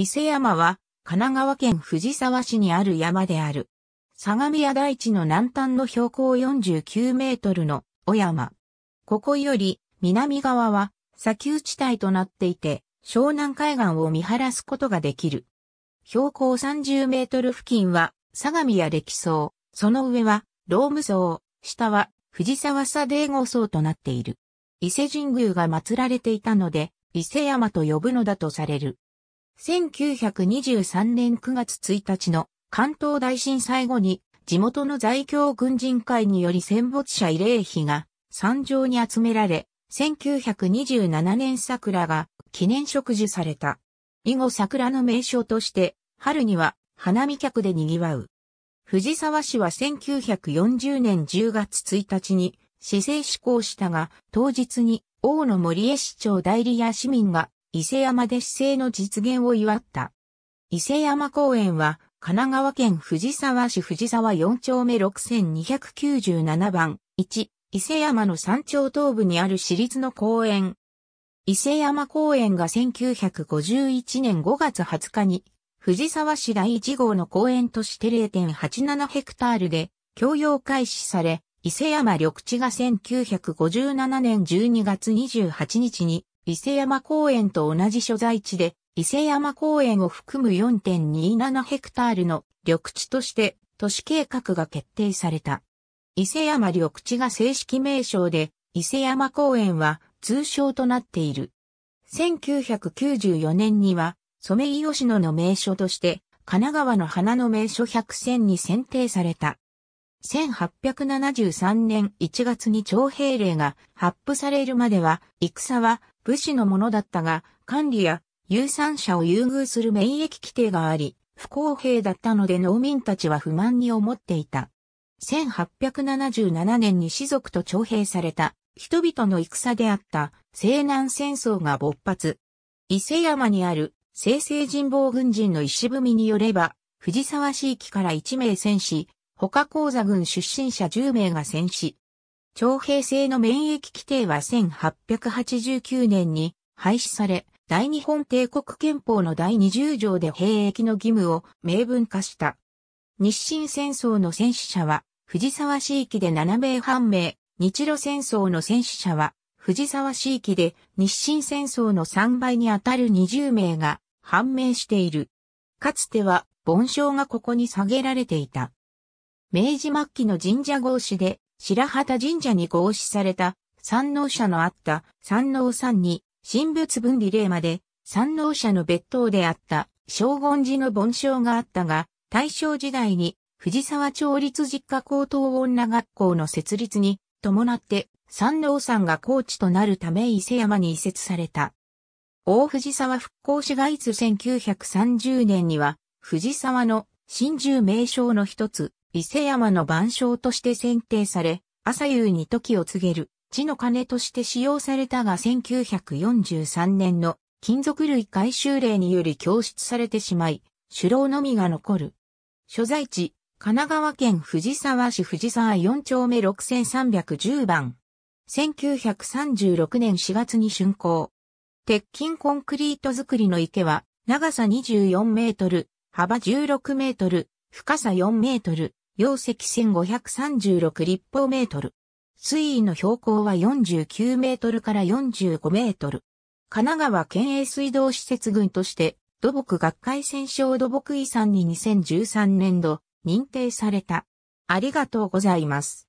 伊勢山は、神奈川県藤沢市にある山である。相模屋台地の南端の標高49メートルの小山。ここより南側は砂丘地帯となっていて、湘南海岸を見晴らすことができる。標高30メートル付近は相模屋歴層、その上はローム層、下は藤沢砂泥号層となっている。伊勢神宮が祀られていたので、伊勢山と呼ぶのだとされる。1923年9月1日の関東大震災後に地元の在京軍人会により戦没者慰霊碑が山上に集められ、1927年桜が記念植樹された。以後桜の名称として春には花見客で賑わう。藤沢市は1940年10月1日に市政施行したが、当日に大野森江市長代理や市民が伊勢山で市政の実現を祝った。伊勢山公園は、神奈川県藤沢市藤沢4丁目6297番1、伊勢山の山頂東部にある私立の公園。伊勢山公園が1951年5月20日に、藤沢市第1号の公園として0.87ヘクタールで、供用開始され、伊勢山緑地が1957年12月28日に伊勢山公園と同じ所在地で、伊勢山公園を含む4.27ヘクタールの緑地として都市計画が決定された。伊勢山緑地が正式名称で、伊勢山公園は通称となっている。1994年には、ソメイヨシノの名所として、神奈川の花の名所100選に選定された。1873年1月に徴兵令が発布されるまでは、戦は武士のものだったが、管理や有産者を優遇する免疫規定があり、不公平だったので農民たちは不満に思っていた。1877年に士族と徴兵された人々の戦であった西南戦争が勃発。伊勢山にある西西人防軍人の石踏みによれば、藤沢市域から1名戦死、他講座軍出身者10名が戦死。徴兵制の免疫規定は1889年に廃止され、大日本帝国憲法の第20条で兵役の義務を明文化した。日清戦争の戦死者は、藤沢市域で7名判明、日露戦争の戦死者は、藤沢市域で日清戦争の3倍にあたる20名が判明している。かつては、盆章がここに下げられていた。明治末期の神社合祀で白旗神社に合祀された三能社のあった山さ山に神仏分離令まで三能社の別当であった正言寺の盆章があったが、大正時代に藤沢町立実家高等女学校の設立に伴って山さ山が高地となるため伊勢山に移設された。大藤沢復興市街津1930年には藤沢の新住名称の一つ、伊勢山の番章として選定され、朝夕に時を告げる、地の鐘として使用されたが1943年の金属類回収令により供出されてしまい、首楼のみが残る。所在地、神奈川県藤沢市藤沢4丁目6310番。1936年4月に竣工。鉄筋コンクリート造りの池は、長さ24メートル、幅16メートル、深さ4メートル、容積1536立方メートル。水位の標高は49メートルから45メートル。神奈川県営水道施設群として、土木学会戦勝土木遺産に2013年度認定された。ありがとうございます。